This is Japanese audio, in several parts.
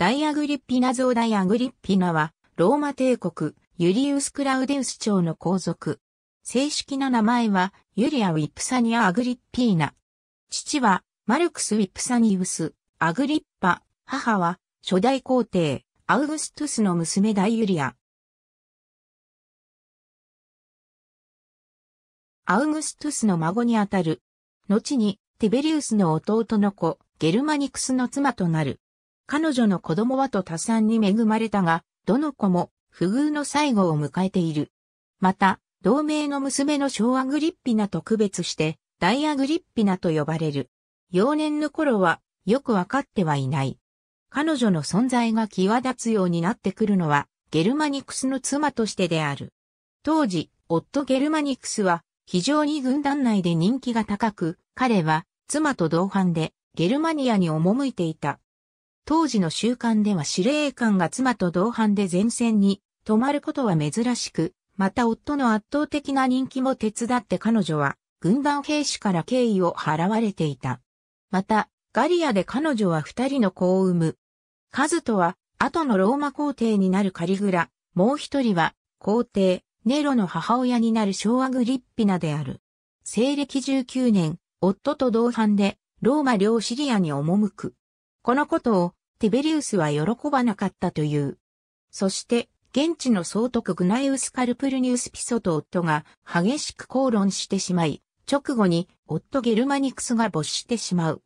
ダイアグリッピナ像ダイアグリッピナは、ローマ帝国、ユリウス・クラウデウス朝の皇族。正式な名前は、ユリア・ウィプサニア・アグリッピーナ。父は、マルクス・ウィプサニウス、アグリッパ、母は、初代皇帝、アウグストゥスの娘大ユリア。アウグストゥスの孫にあたる。後に、ティベリウスの弟の子、ゲルマニクスの妻となる。彼女の子供はと多産に恵まれたが、どの子も不遇の最後を迎えている。また、同盟の娘の小アグリッピナと区別して、大アグリッピナと呼ばれる。幼年の頃は、よくわかってはいない。彼女の存在が際立つようになってくるのは、ゲルマニクスの妻としてである。当時、夫ゲルマニクスは、非常に軍団内で人気が高く、彼は、妻と同伴で、ゲルマニアに赴いていた。当時の習慣では司令官が妻と同伴で前線に泊まることは珍しく、また夫の圧倒的な人気も手伝って彼女は軍団兵士から敬意を払われていた。また、ガリアで彼女は二人の子を産む。カズトは、後のローマ皇帝になるカリグラ、もう一人は、皇帝、ネロの母親になる昭和グリッピナである。西暦19年、夫と同伴で、ローマ領シリアに赴く。このことを、ティベリウスは喜ばなかったという。そして、現地の総督グナイウス・カルプルニウス・ピソと夫が激しく口論してしまい、直後に夫ゲルマニクスが没してしまう。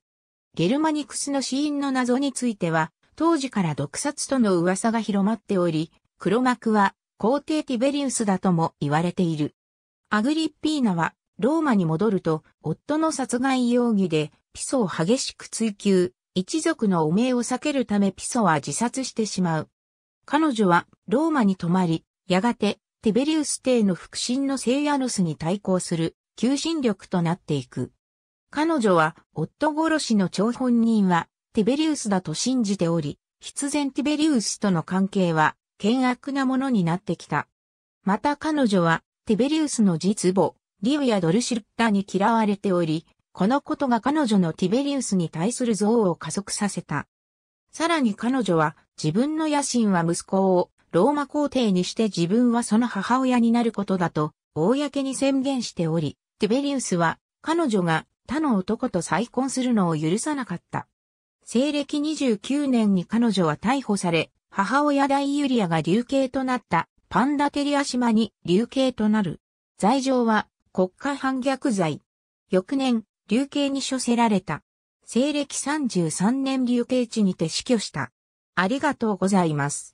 ゲルマニクスの死因の謎については、当時から毒殺との噂が広まっており、黒幕は皇帝ティベリウスだとも言われている。アグリッピーナはローマに戻ると夫の殺害容疑でピソを激しく追及、一族の汚名を避けるためピソは自殺してしまう。彼女はローマに泊まり、やがてティベリウス帝の腹心のセイアノスに対抗する求心力となっていく。彼女は夫殺しの張本人はティベリウスだと信じており、必然ティベリウスとの関係は険悪なものになってきた。また彼女はティベリウスの実母、リウやドルシルッタに嫌われており、このことが彼女のティベリウスに対する憎悪を加速させた。さらに彼女は自分の野心は息子をローマ皇帝にして自分はその母親になることだと公に宣言しており、ティベリウスは彼女が他の男と再婚するのを許さなかった。西暦29年に彼女は逮捕され、母親大ユリアが流刑となったパンダテリア島に流刑となる。罪状は国家反逆罪。翌年、流刑に処せられた。西暦33年流刑地にて死去した。ありがとうございます。